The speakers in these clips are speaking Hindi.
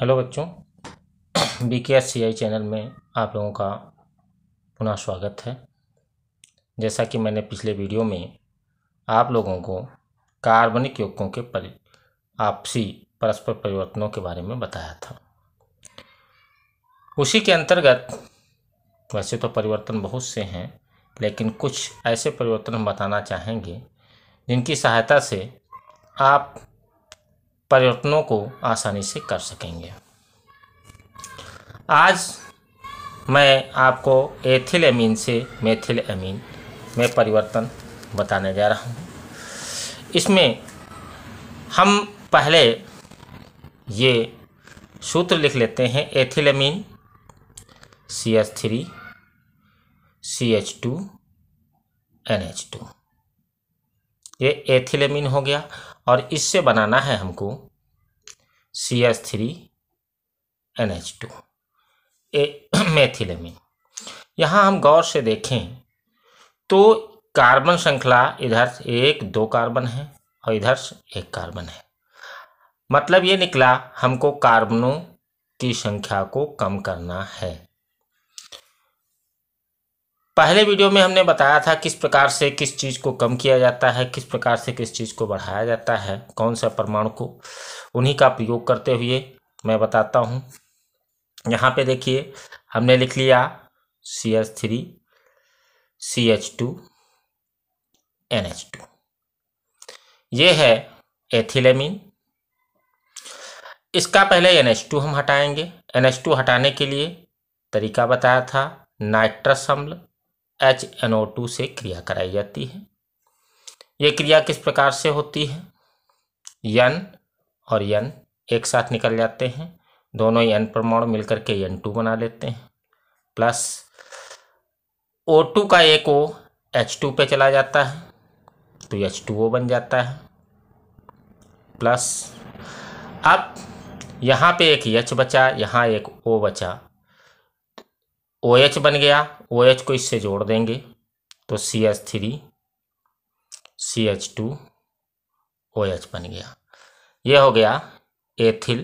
हेलो बच्चों बी के एस सी आई चैनल में आप लोगों का पुनः स्वागत है जैसा कि मैंने पिछले वीडियो में आप लोगों को कार्बनिक यौगिकों के परि आपसी परस्पर परिवर्तनों के बारे में बताया था उसी के अंतर्गत वैसे तो परिवर्तन बहुत से हैं लेकिन कुछ ऐसे परिवर्तन हम बताना चाहेंगे जिनकी सहायता से आप परिवर्तनों को आसानी से कर सकेंगे आज मैं आपको एथिल एमीन से मेथिल एमीन में परिवर्तन बताने जा रहा हूँ इसमें हम पहले ये सूत्र लिख लेते हैं ethylamine C H three C H two N H two ये एथिलेमीन हो गया और इससे बनाना है हमको C S three N H two A methylamine यहाँ हम गौर से देखें तो कार्बन श्रृंखला इधर एक दो कार्बन है और इधर एक कार्बन है मतलब ये निकला हमको कार्बनों की संख्या को कम करना है पहले वीडियो में हमने बताया था किस प्रकार से किस चीज़ को कम किया जाता है किस प्रकार से किस चीज़ को बढ़ाया जाता है कौन सा परमाणु को उन्हीं का प्रयोग करते हुए मैं बताता हूँ यहाँ पे देखिए हमने लिख लिया C H three C H two N H two ये है एथिलेमिन इसका पहले एन एच टू हम हटाएंगे एन एच टू हटाने के लिए तरीका बताया था नाइट्रस अम्ल एच एन ओ टू से क्रिया कराई जाती है ये क्रिया किस प्रकार से होती है यन और यन एक साथ निकल जाते हैं दोनों यन परमाणु मिलकर के यन टू बना लेते हैं प्लस ओ टू का एक ओ एच टू पे चला जाता है तो एच टू ओ बन जाता है प्लस अब यहाँ पे एक यच बचा यहाँ एक ओ बचा ओ OH बन गया ओ OH को इससे जोड़ देंगे तो C H three C H two O H बन गया ये हो गया एथिल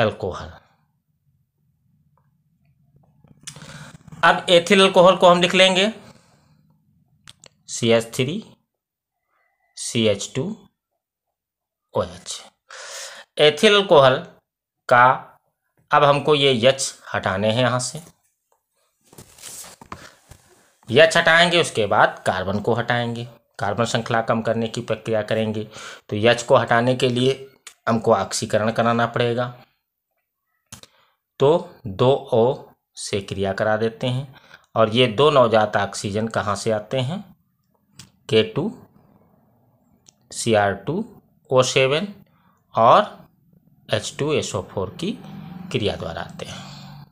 एल्कोहल अब एथिल अल्कोहल को हम लिख लेंगे C H three C H two O H ethyl alcohol का अब हमको ये यच हटाने हैं यहाँ से यच हटाएंगे उसके बाद कार्बन को हटाएंगे कार्बन श्रृंखला कम करने की प्रक्रिया करेंगे तो यच को हटाने के लिए हमको ऑक्सीकरण कराना पड़ेगा तो दो ओ से क्रिया करा देते हैं और ये दो नवजात ऑक्सीजन कहाँ से आते हैं K two C R two O seven और H two S O four की क्रिया द्वारा आते हैं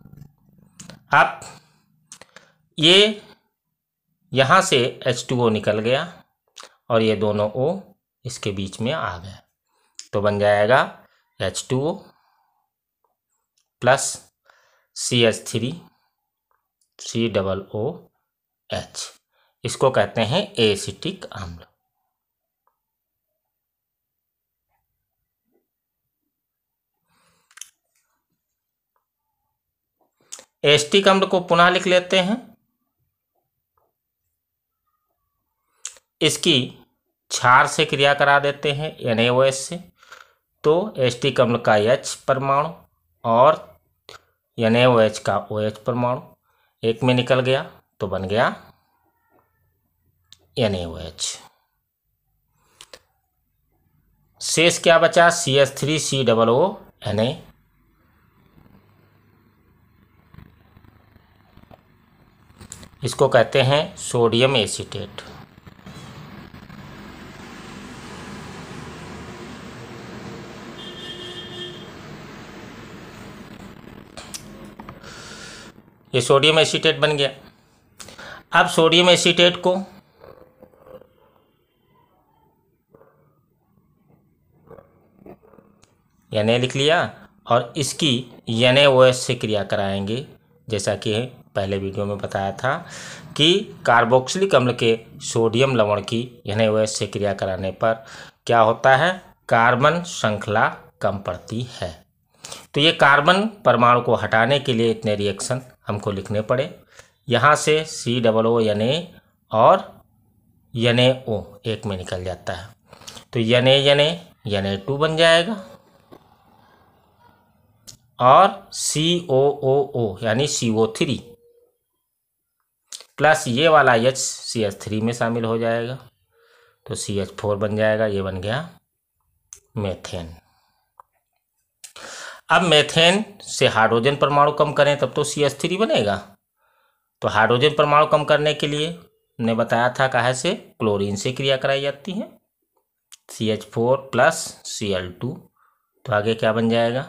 आप ये यहाँ से एच टू ओ निकल गया और ये दोनों ओ इसके बीच में आ गए तो बन जाएगा H two O plus C H three C double O H इसको कहते हैं एसिटिक आम्ल हम लोग को पुनः लिख लेते हैं इसकी क्षार से क्रिया करा देते हैं एन से तो एस्टिक अम्ल का एच परमाणु और एन का ओ एच परमाणु एक में निकल गया तो बन गया एन शेष क्या बचा C S three C double O N A इसको कहते हैं सोडियम एसीटेट ये सोडियम एसीटेट बन गया अब सोडियम एसीटेट को एन लिख लिया और इसकी एन से क्रिया कराएंगे जैसा कि पहले वीडियो में बताया था कि कार्बोक्सिलिक अम्ल के सोडियम लवण की यानी वह से क्रिया कराने पर क्या होता है कार्बन श्रृंखला कम पड़ती है तो ये कार्बन परमाणु को हटाने के लिए इतने रिएक्शन हमको लिखने पड़े यहाँ से सी डबल ओ ए और यने ओ एक में निकल जाता है तो यने यने ए टू बन जाएगा और सी ओ ओ ओ यानी सी ओ थ्री प्लस ये वाला एच सी एच थ्री में शामिल हो जाएगा तो सी एच फोर बन जाएगा ये बन गया मेथेन अब मेथेन से हाइड्रोजन परमाणु कम करें तब तो सी एच थ्री बनेगा तो हाइड्रोजन परमाणु कम करने के लिए ने बताया था कहा से क्लोरीन से क्रिया कराई जाती है C H four plus C L two तो आगे क्या बन जाएगा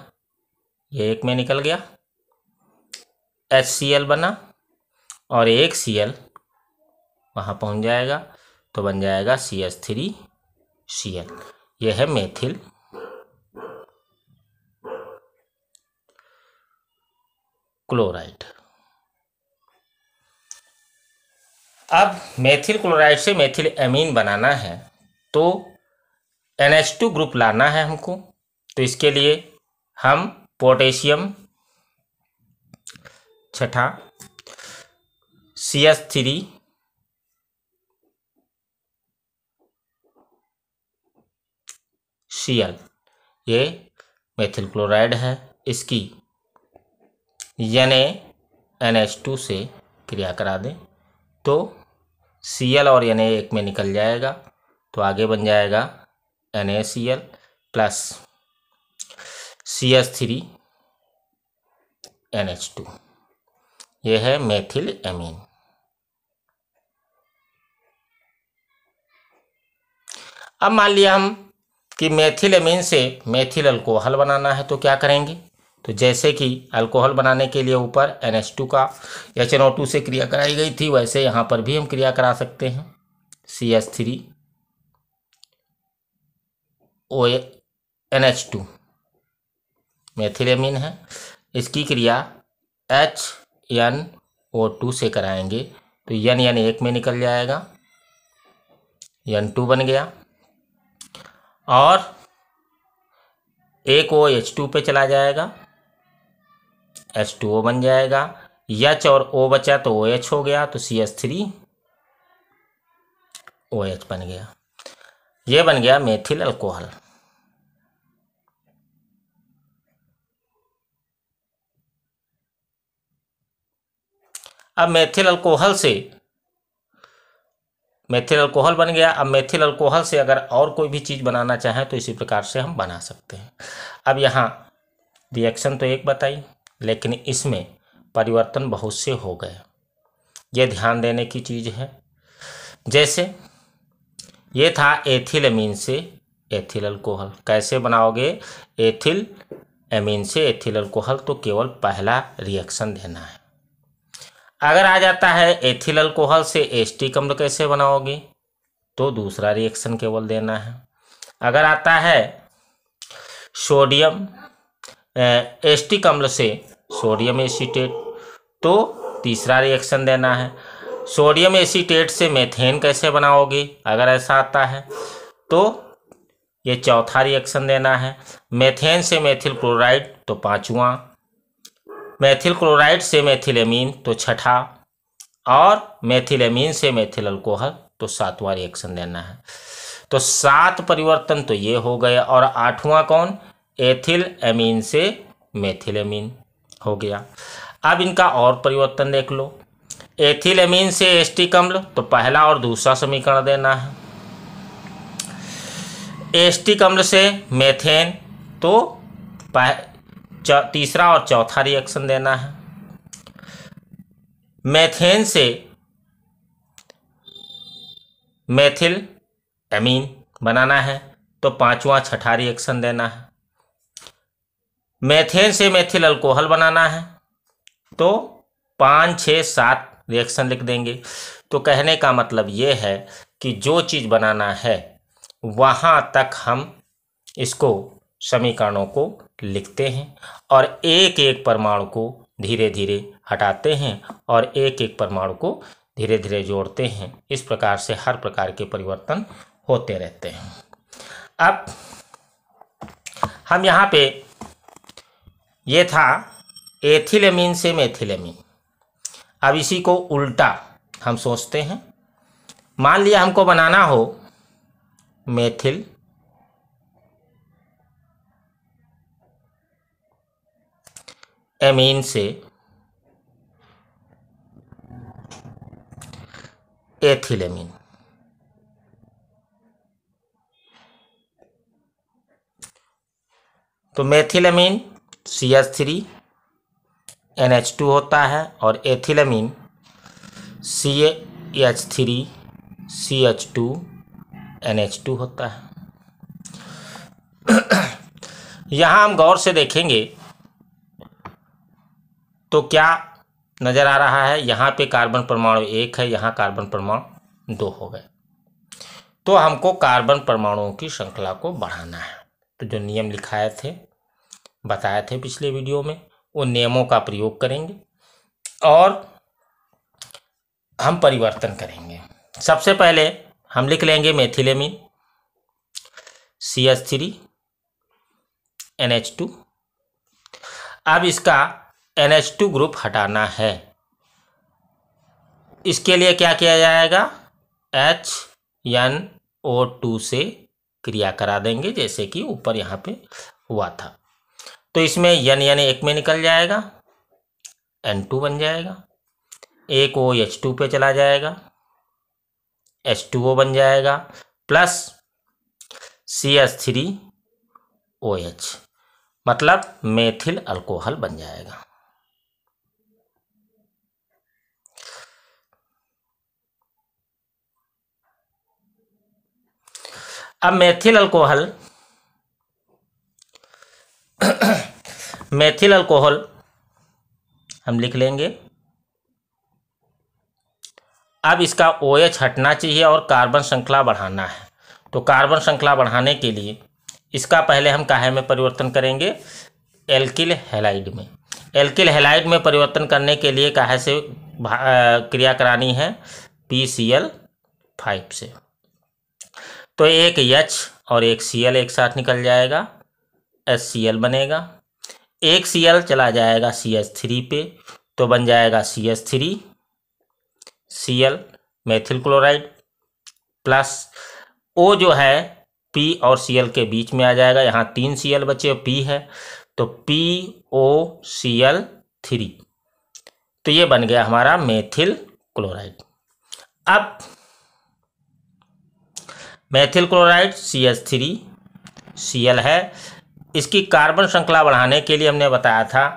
ये एक में निकल गया एच सी एल बना और एक सी एल वहाँ पहुँच जाएगा तो बन जाएगा C S three C L यह है मेथिल क्लोराइड अब मेथिल क्लोराइड से मेथिल एमीन बनाना है तो एन टू ग्रुप लाना है हमको तो इसके लिए हम पोटेशियम छठा C S three C L ये मेथिल क्लोराइड है इसकी एन एन एच टू से क्रिया करा दें तो सी एल और एन ए एक में निकल जाएगा तो आगे बन जाएगा N A C L plus C S three N H two यह है मेथिल एमीन अब मान लिया हम कि मेथिल एमीन से मेथिल अल्कोहल बनाना है तो क्या करेंगे तो जैसे कि अल्कोहल बनाने के लिए ऊपर एन एच टू का एच एन ओ टू से क्रिया कराई गई थी वैसे यहाँ पर भी हम क्रिया करा सकते हैं C H three O N H two methylamine है इसकी क्रिया एच एन ओ टू से कराएंगे तो यन यन एक में निकल जाएगा यन टू बन गया और एक ओ एच टू पे चला जाएगा एच टू ओ बन जाएगा एच और ओ बचा तो ओ एच हो गया तो C H three O H बन गया ये बन गया मेथिल अल्कोहल अब मेथिल अल्कोहल से मेथिल अल्कोहल बन गया अब मेथिल अल्कोहल से अगर और कोई भी चीज़ बनाना चाहें तो इसी प्रकार से हम बना सकते हैं अब यहाँ रिएक्शन तो एक बताई लेकिन इसमें परिवर्तन बहुत से हो गए ये ध्यान देने की चीज़ है जैसे ये था एथिल एमीन से एथिल अल्कोहल कैसे बनाओगे एथिल एमीन से एथिल अल्कोहल तो केवल पहला रिएक्शन देना है अगर आ जाता है एथिल अल्कोहल से एस्टी अम्ल कैसे बनाओगे तो दूसरा रिएक्शन केवल देना है अगर आता है सोडियम एस्टिक अम्ल से सोडियम एसीटेट तो तीसरा रिएक्शन देना है सोडियम एसीटेट से मेथेन कैसे बनाओगे अगर ऐसा आता है तो ये चौथा रिएक्शन देना है मेथेन से मेथिल क्लोराइड तो पांचवा मैथिल क्लोराइड से मैथिलेमीन तो छठा और मैथिलेमीन से मैथिल अल्कोहल तो सातवां रिएक्शन देना है तो सात परिवर्तन तो ये हो गए और आठवां कौन एथिल एमीन से मैथिल एमीन हो गया अब इनका और परिवर्तन देख लो एथिल एमीन से एस्टिक अम्ल तो पहला और दूसरा समीकरण देना है एस्टिक अम्ल से मेथेन तो तीसरा और चौथा रिएक्शन देना है मैथेन से मैथिल एमीन बनाना है तो पांचवा छठा रिएक्शन देना है मैथेन से मैथिल अल्कोहल बनाना है तो पाँच छः सात रिएक्शन लिख देंगे तो कहने का मतलब ये है कि जो चीज़ बनाना है वहाँ तक हम इसको समीकरणों को लिखते हैं और एक एक परमाणु को धीरे धीरे हटाते हैं और एक एक परमाणु को धीरे धीरे जोड़ते हैं इस प्रकार से हर प्रकार के परिवर्तन होते रहते हैं अब हम यहाँ पे ये था एथिलेमिन से मेथिलेमिन अब इसी को उल्टा हम सोचते हैं मान लिया हमको बनाना हो मेथिल एमीन से एथिलेमीन तो methylamine C S three N H two होता है और ethylamine C H three C H two N H two होता है यहाँ हम गौर से देखेंगे तो क्या नज़र आ रहा है यहाँ पे कार्बन परमाणु एक है यहाँ कार्बन परमाणु दो हो गए तो हमको कार्बन परमाणुओं की श्रृंखला को बढ़ाना है तो जो नियम लिखाए थे बताए थे पिछले वीडियो में वो नियमों का प्रयोग करेंगे और हम परिवर्तन करेंगे सबसे पहले हम लिख लेंगे methylamine C H three N H two अब इसका एन एच टू ग्रुप हटाना है इसके लिए क्या किया जाएगा एच एन ओ टू से क्रिया करा देंगे जैसे कि ऊपर यहाँ पे हुआ था तो इसमें यन यानी एक में निकल जाएगा एन टू बन जाएगा एक ओ एच टू पे चला जाएगा एच टू ओ बन जाएगा plus C H three O H मतलब मेथिल अल्कोहल बन जाएगा अब मेथिल अल्कोहल मेथिल अल्कोहल हम लिख लेंगे अब इसका ओ OH हटना चाहिए और कार्बन श्रृंखला बढ़ाना है तो कार्बन श्रृंखला बढ़ाने के लिए इसका पहले हम काहे में परिवर्तन करेंगे एल्किल हेलाइड में एल्किल हेलाइड में परिवर्तन करने के लिए काहे से क्रिया करानी है पी सी एल फाइव से तो एक एच और एक सी एल एक साथ निकल जाएगा एस सी एल बनेगा एक सी एल चला जाएगा सी एस थ्री पे तो बन जाएगा C S three C L methyl chloride plus O जो है पी और सी एल के बीच में आ जाएगा यहाँ तीन सी एल बचे पी है तो P O C L three तो ये बन गया हमारा मेथिल क्लोराइड अब methyl chloride C H three C L है इसकी कार्बन श्रृंखला बढ़ाने के लिए हमने बताया था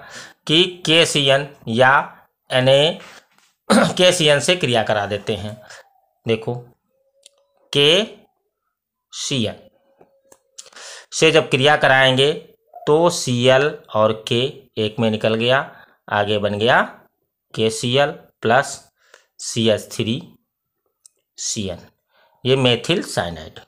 कि के सी एन या एन ए के सी एन से क्रिया करा देते हैं देखो के सी एन से जब क्रिया कराएंगे तो सी एल और के एक में निकल गया आगे बन गया K C L plus C H three C N ये मेथिल साइनाइड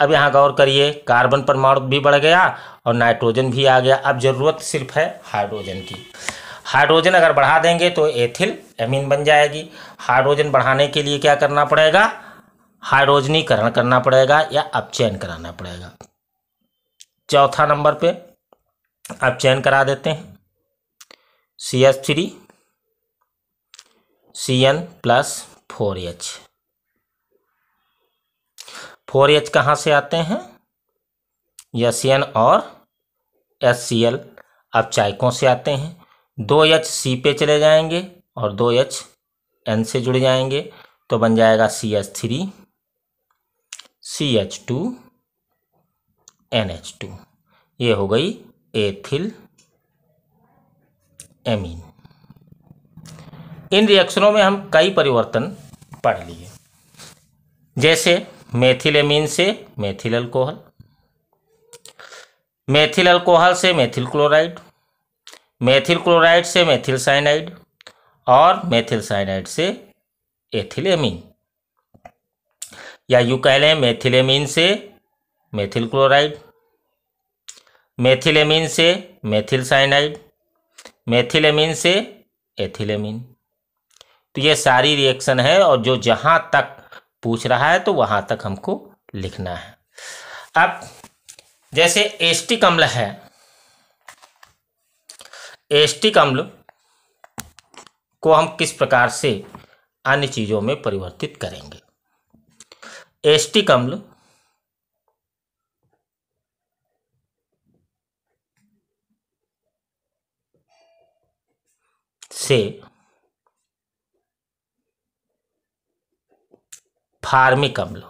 अब यहाँ गौर करिए कार्बन परमाणु भी बढ़ गया और नाइट्रोजन भी आ गया अब ज़रूरत सिर्फ है हाइड्रोजन की हाइड्रोजन अगर बढ़ा देंगे तो एथिल एमीन बन जाएगी हाइड्रोजन बढ़ाने के लिए क्या करना पड़ेगा हाइड्रोजनीकरण करना पड़ेगा या अपचयन कराना पड़ेगा चौथा नंबर पे आप चयन करा देते हैं C H three C N plus four H four H कहाँ से आते हैं एस एन और एस सी एल अब चायकों से आते हैं दो एच सी पे चले जाएंगे और दो एच एन से जुड़ जाएंगे तो बन जाएगा C H three C H two N H two ये हो गई एथिल एमीन इन रिएक्शनों में हम कई परिवर्तन पढ़ लिए जैसे मेथिल एमीन से मेथिल अल्कोहल मेथिल अल्कोहल से मेथिल क्लोराइड मेथिल क्लोराइड से मेथिल साइनाइड और मेथिल साइनाइड से एमीन या यू कह लें मेथिलेमीन से मेथिल क्लोराइड मेथिलेमिन से मेथिल साइनाइड मेथिलेमिन से एथिलेमिन तो ये सारी रिएक्शन है और जो जहाँ तक पूछ रहा है तो वहाँ तक हमको लिखना है अब जैसे एस्टिक अम्ल है एस्टिक अम्ल को हम किस प्रकार से अन्य चीज़ों में परिवर्तित करेंगे एस्टिक अम्ल से फार्मिक अम्ल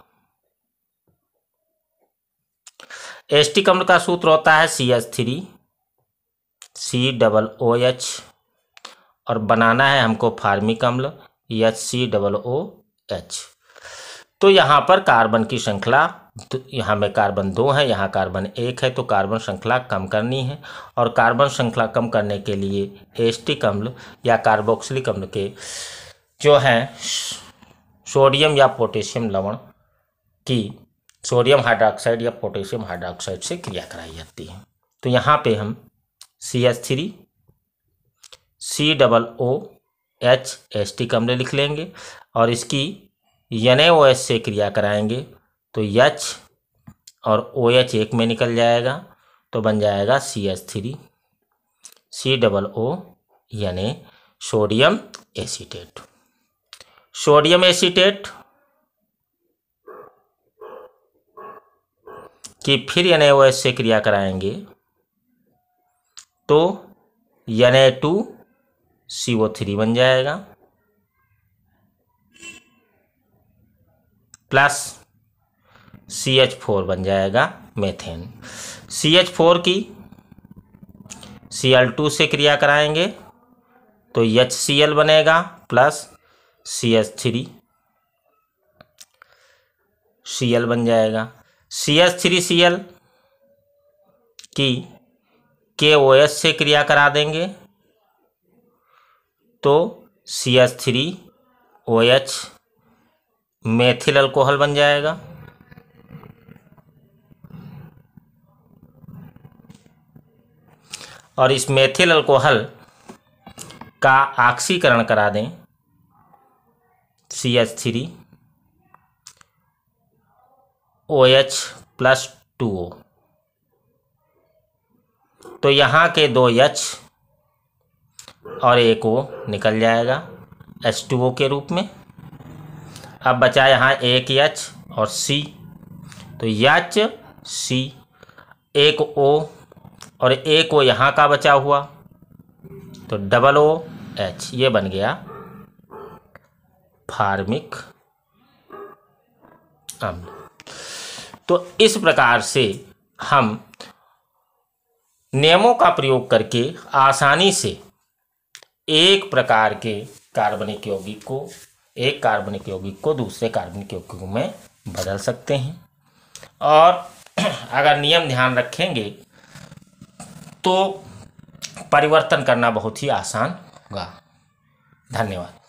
एस्टिक अम्ल का सूत्र होता है C H three C double O H और बनाना है हमको फार्मिक अम्ल H C double O H तो यहां पर कार्बन की श्रृंखला तो यहाँ में कार्बन दो है यहाँ कार्बन एक है तो कार्बन श्रृंखला कम करनी है और कार्बन श्रृंखला कम करने के लिए एस्टिक अम्ल या कार्बोक्सिलिक अम्ल के जो हैं सोडियम या पोटेशियम लवण की सोडियम हाइड्रोक्साइड या पोटेशियम हाइड्रोक्साइड से क्रिया कराई जाती है तो यहाँ पे हम C H three C double O H एस टी कमरे लिख लेंगे और इसकी एन से क्रिया कराएंगे तो यच और ओ एच एक में निकल जाएगा तो बन जाएगा C H three C double O यानी सोडियम एसीटेट सोडियम एसीटेट कि फिर एन से क्रिया कराएंगे तो N two C O three बन जाएगा प्लस सी एच फोर बन जाएगा मेथेन सी एच फोर की सी एल टू से क्रिया कराएंगे तो एच सी एल बनेगा plus C H three C L बन जाएगा C H three C L की के ओ एस से क्रिया करा देंगे तो C H three O H methyl alcohol बन जाएगा और इस मेथिल अल्कोहल का ऑक्सीकरण करा दें C H three O H plus two O तो यहाँ के दो एच और एक ओ निकल जाएगा एच टू ओ के रूप में अब बचा यहाँ एक एच और सी तो यच सी एक ओ और ए को यहाँ का बचा हुआ तो डबल ओ एच ये बन गया फार्मिक अम्ल तो इस प्रकार से हम नियमों का प्रयोग करके आसानी से एक प्रकार के कार्बनिक यौगिक को एक कार्बनिक यौगिक को दूसरे कार्बनिक यौगिक में बदल सकते हैं और अगर नियम ध्यान रखेंगे तो परिवर्तन करना बहुत ही आसान होगा धन्यवाद